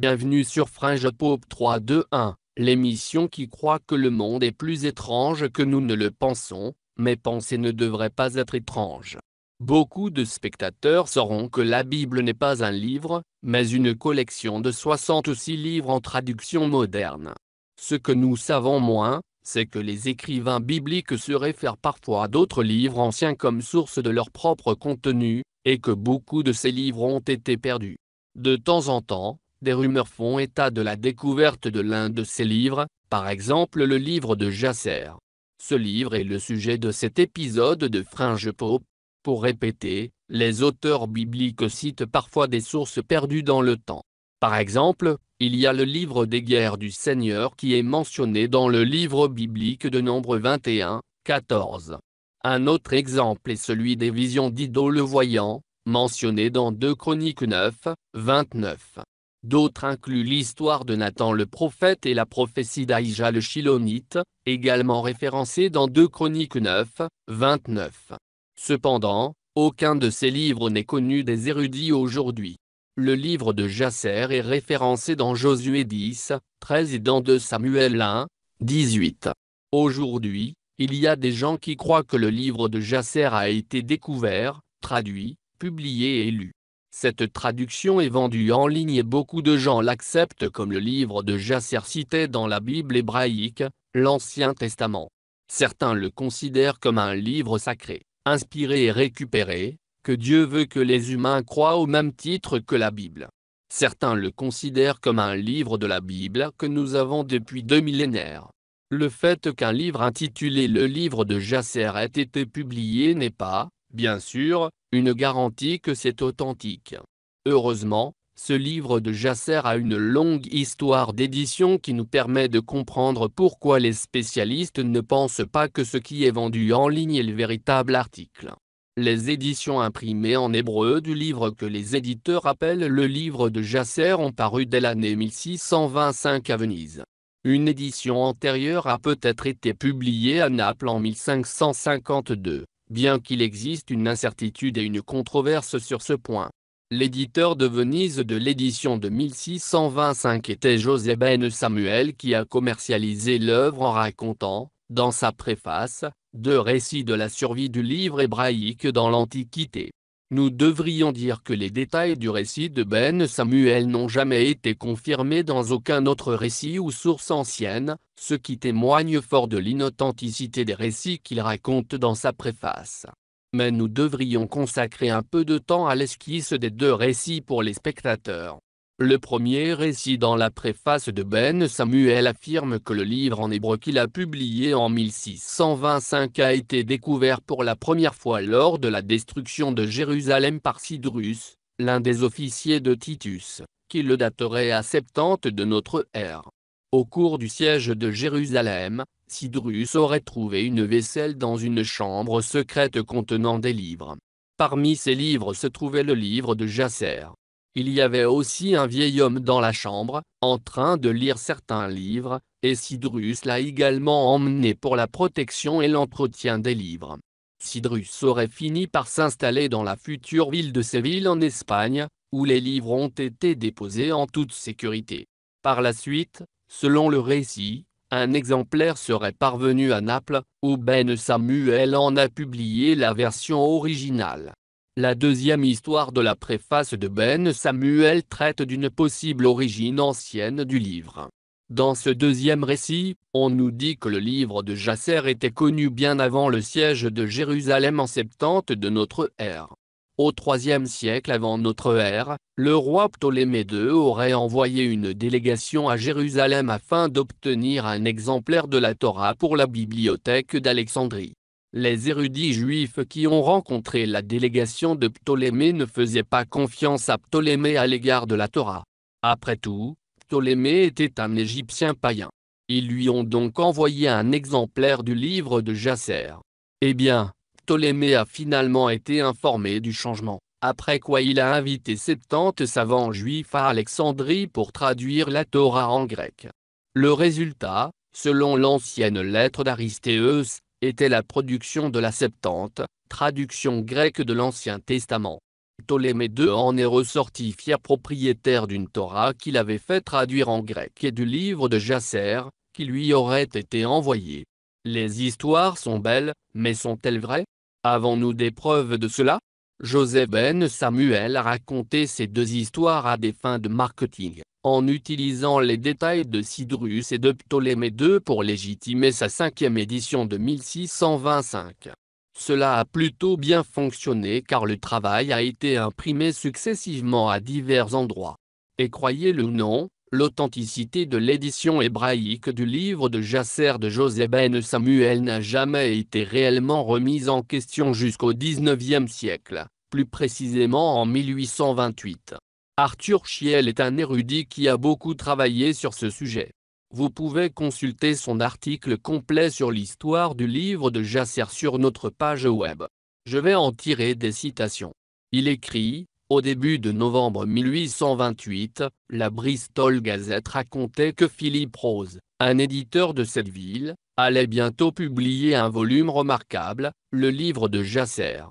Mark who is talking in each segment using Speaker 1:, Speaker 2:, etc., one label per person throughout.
Speaker 1: Bienvenue sur Fringe Pop 321, l'émission qui croit que le monde est plus étrange que nous ne le pensons, mais penser ne devrait pas être étrange. Beaucoup de spectateurs sauront que la Bible n'est pas un livre, mais une collection de 66 livres en traduction moderne. Ce que nous savons moins, c'est que les écrivains bibliques se réfèrent parfois à d'autres livres anciens comme source de leur propre contenu, et que beaucoup de ces livres ont été perdus. De temps en temps, des rumeurs font état de la découverte de l'un de ces livres, par exemple le livre de Jasser. Ce livre est le sujet de cet épisode de Fringe Pop pour répéter, les auteurs bibliques citent parfois des sources perdues dans le temps. Par exemple, il y a le livre des guerres du Seigneur qui est mentionné dans le livre biblique de Nombre 21, 14. Un autre exemple est celui des visions d'Ido le voyant, mentionné dans 2 Chroniques 9, 29. D'autres incluent l'histoire de Nathan le prophète et la prophétie d'Aïja le Chilonite, également référencée dans 2 Chroniques 9, 29. Cependant, aucun de ces livres n'est connu des érudits aujourd'hui. Le livre de Jasser est référencé dans Josué 10, 13 et dans 2 Samuel 1, 18. Aujourd'hui, il y a des gens qui croient que le livre de Jasser a été découvert, traduit, publié et lu. Cette traduction est vendue en ligne et beaucoup de gens l'acceptent comme le livre de Jasser cité dans la Bible hébraïque, l'Ancien Testament. Certains le considèrent comme un livre sacré inspiré et récupéré, que Dieu veut que les humains croient au même titre que la Bible. Certains le considèrent comme un livre de la Bible que nous avons depuis deux millénaires. Le fait qu'un livre intitulé Le livre de Jasser ait été publié n'est pas, bien sûr, une garantie que c'est authentique. Heureusement, ce livre de Jasser a une longue histoire d'édition qui nous permet de comprendre pourquoi les spécialistes ne pensent pas que ce qui est vendu en ligne est le véritable article. Les éditions imprimées en hébreu du livre que les éditeurs appellent le livre de Jasser ont paru dès l'année 1625 à Venise. Une édition antérieure a peut-être été publiée à Naples en 1552, bien qu'il existe une incertitude et une controverse sur ce point. L'éditeur de Venise de l'édition de 1625 était José Ben Samuel qui a commercialisé l'œuvre en racontant, dans sa préface, deux récits de la survie du livre hébraïque dans l'Antiquité. Nous devrions dire que les détails du récit de Ben Samuel n'ont jamais été confirmés dans aucun autre récit ou source ancienne, ce qui témoigne fort de l'inauthenticité des récits qu'il raconte dans sa préface mais nous devrions consacrer un peu de temps à l'esquisse des deux récits pour les spectateurs. Le premier récit dans la préface de Ben Samuel affirme que le livre en hébreu qu'il a publié en 1625 a été découvert pour la première fois lors de la destruction de Jérusalem par Sidrus, l'un des officiers de Titus, qui le daterait à 70 de notre ère. Au cours du siège de Jérusalem, Sidrus aurait trouvé une vaisselle dans une chambre secrète contenant des livres. Parmi ces livres se trouvait le livre de Jasser. Il y avait aussi un vieil homme dans la chambre, en train de lire certains livres, et Sidrus l'a également emmené pour la protection et l'entretien des livres. Sidrus aurait fini par s'installer dans la future ville de Séville en Espagne, où les livres ont été déposés en toute sécurité. Par la suite, selon le récit, un exemplaire serait parvenu à Naples, où Ben Samuel en a publié la version originale. La deuxième histoire de la préface de Ben Samuel traite d'une possible origine ancienne du livre. Dans ce deuxième récit, on nous dit que le livre de Jasser était connu bien avant le siège de Jérusalem en septante de notre ère. Au IIIe siècle avant notre ère, le roi Ptolémée II aurait envoyé une délégation à Jérusalem afin d'obtenir un exemplaire de la Torah pour la bibliothèque d'Alexandrie. Les érudits juifs qui ont rencontré la délégation de Ptolémée ne faisaient pas confiance à Ptolémée à l'égard de la Torah. Après tout, Ptolémée était un Égyptien païen. Ils lui ont donc envoyé un exemplaire du livre de Jasser. Eh bien, Ptolémée a finalement été informé du changement, après quoi il a invité septante savants juifs à Alexandrie pour traduire la Torah en grec. Le résultat, selon l'ancienne lettre d'Aristéeus, était la production de la Septante, traduction grecque de l'Ancien Testament. Ptolémée II en est ressorti fier propriétaire d'une Torah qu'il avait fait traduire en grec et du livre de Jasser, qui lui aurait été envoyé. Les histoires sont belles, mais sont-elles vraies Avons-nous des preuves de cela Joseph Ben Samuel a raconté ces deux histoires à des fins de marketing, en utilisant les détails de Sidrus et de Ptolémée II pour légitimer sa cinquième édition de 1625. Cela a plutôt bien fonctionné car le travail a été imprimé successivement à divers endroits. Et croyez-le ou non, L'authenticité de l'édition hébraïque du livre de Jasser de José Ben Samuel n'a jamais été réellement remise en question jusqu'au XIXe siècle, plus précisément en 1828. Arthur Schiel est un érudit qui a beaucoup travaillé sur ce sujet. Vous pouvez consulter son article complet sur l'histoire du livre de Jasser sur notre page web. Je vais en tirer des citations. Il écrit, au début de novembre 1828, la Bristol Gazette racontait que Philippe Rose, un éditeur de cette ville, allait bientôt publier un volume remarquable, le livre de Jasser.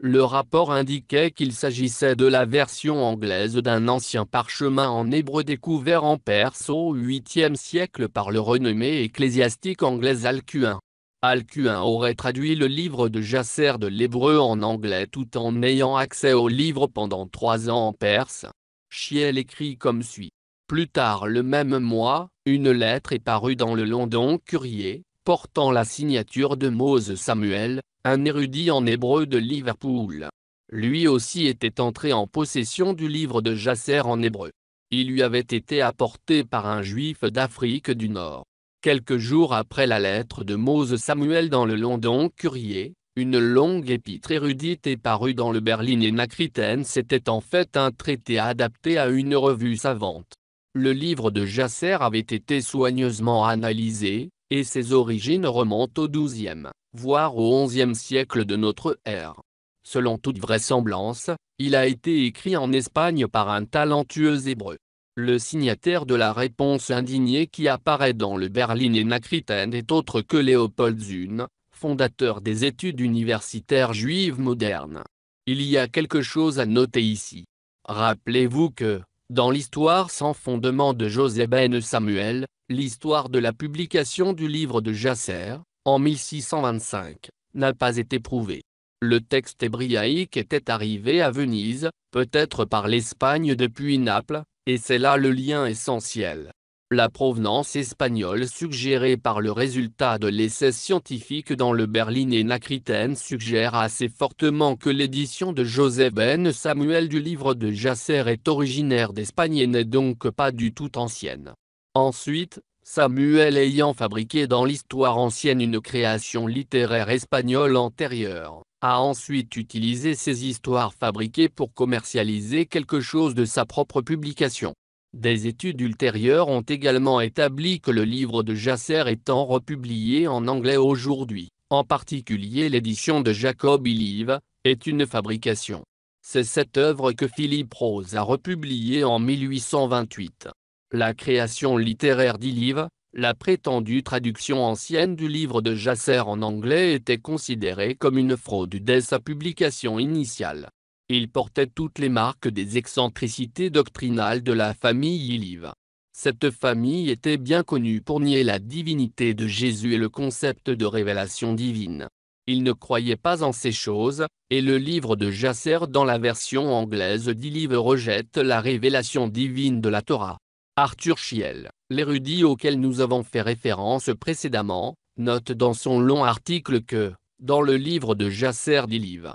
Speaker 1: Le rapport indiquait qu'il s'agissait de la version anglaise d'un ancien parchemin en hébreu découvert en Perse au 8e siècle par le renommé ecclésiastique anglais Alcuin. Alcuin aurait traduit le livre de Jasser de l'hébreu en anglais tout en ayant accès au livre pendant trois ans en perse. Chiel écrit comme suit. Plus tard le même mois, une lettre est parue dans le London Courier portant la signature de Mose Samuel, un érudit en hébreu de Liverpool. Lui aussi était entré en possession du livre de Jasser en hébreu. Il lui avait été apporté par un juif d'Afrique du Nord. Quelques jours après la lettre de Mose Samuel dans le London Curier, une longue épître érudite est parue dans le Berlin et Kriten c'était en fait un traité adapté à une revue savante. Le livre de Jasser avait été soigneusement analysé, et ses origines remontent au XIIe, voire au XIe siècle de notre ère. Selon toute vraisemblance, il a été écrit en Espagne par un talentueux hébreu. Le signataire de la réponse indignée qui apparaît dans le et Kriten est autre que Léopold Zune, fondateur des études universitaires juives modernes. Il y a quelque chose à noter ici. Rappelez-vous que, dans l'histoire sans fondement de José Ben Samuel, l'histoire de la publication du livre de Jasser, en 1625, n'a pas été prouvée. Le texte hébraïque était arrivé à Venise, peut-être par l'Espagne depuis Naples, et c'est là le lien essentiel. La provenance espagnole suggérée par le résultat de l'essai scientifique dans le Berlin et suggère assez fortement que l'édition de Joseph Ben Samuel du livre de Jasser est originaire d'Espagne et n'est donc pas du tout ancienne. Ensuite, Samuel ayant fabriqué dans l'histoire ancienne une création littéraire espagnole antérieure, a ensuite utilisé ces histoires fabriquées pour commercialiser quelque chose de sa propre publication. Des études ultérieures ont également établi que le livre de Jasser étant republié en anglais aujourd'hui, en particulier l'édition de Jacob Ilive, est une fabrication. C'est cette œuvre que Philippe Rose a republiée en 1828. La création littéraire d'Ilive, la prétendue traduction ancienne du livre de Jasser en anglais était considérée comme une fraude dès sa publication initiale. Il portait toutes les marques des excentricités doctrinales de la famille Ilive. Cette famille était bien connue pour nier la divinité de Jésus et le concept de révélation divine. Il ne croyait pas en ces choses, et le livre de Jasser dans la version anglaise d'Ilive rejette la révélation divine de la Torah. Arthur Chiel l'érudit auquel nous avons fait référence précédemment, note dans son long article que, dans le livre de Jasser d'Ilive,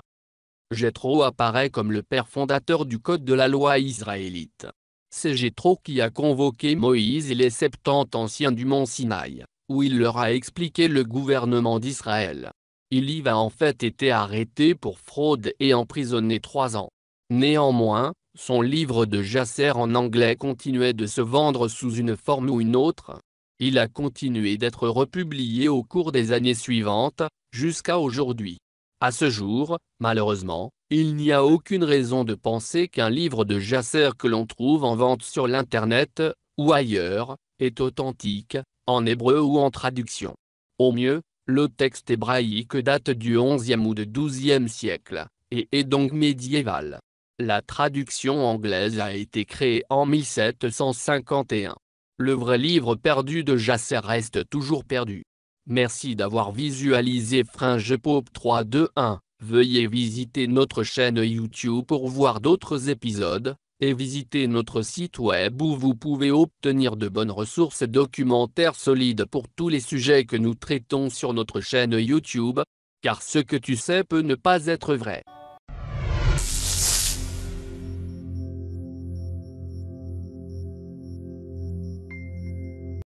Speaker 1: Jétro apparaît comme le père fondateur du code de la loi israélite. C'est Jétro qui a convoqué Moïse et les septante anciens du mont Sinaï, où il leur a expliqué le gouvernement d'Israël. Ilive a en fait été arrêté pour fraude et emprisonné trois ans. Néanmoins, son livre de Jasser en anglais continuait de se vendre sous une forme ou une autre. Il a continué d'être republié au cours des années suivantes, jusqu'à aujourd'hui. À ce jour, malheureusement, il n'y a aucune raison de penser qu'un livre de Jasser que l'on trouve en vente sur l'Internet, ou ailleurs, est authentique, en hébreu ou en traduction. Au mieux, le texte hébraïque date du XIe ou du XIIe siècle, et est donc médiéval. La traduction anglaise a été créée en 1751. Le vrai livre perdu de Jasser reste toujours perdu. Merci d'avoir visualisé Fringe Pop 321. Veuillez visiter notre chaîne YouTube pour voir d'autres épisodes, et visiter notre site web où vous pouvez obtenir de bonnes ressources documentaires solides pour tous les sujets que nous traitons sur notre chaîne YouTube, car ce que tu sais peut ne pas être vrai.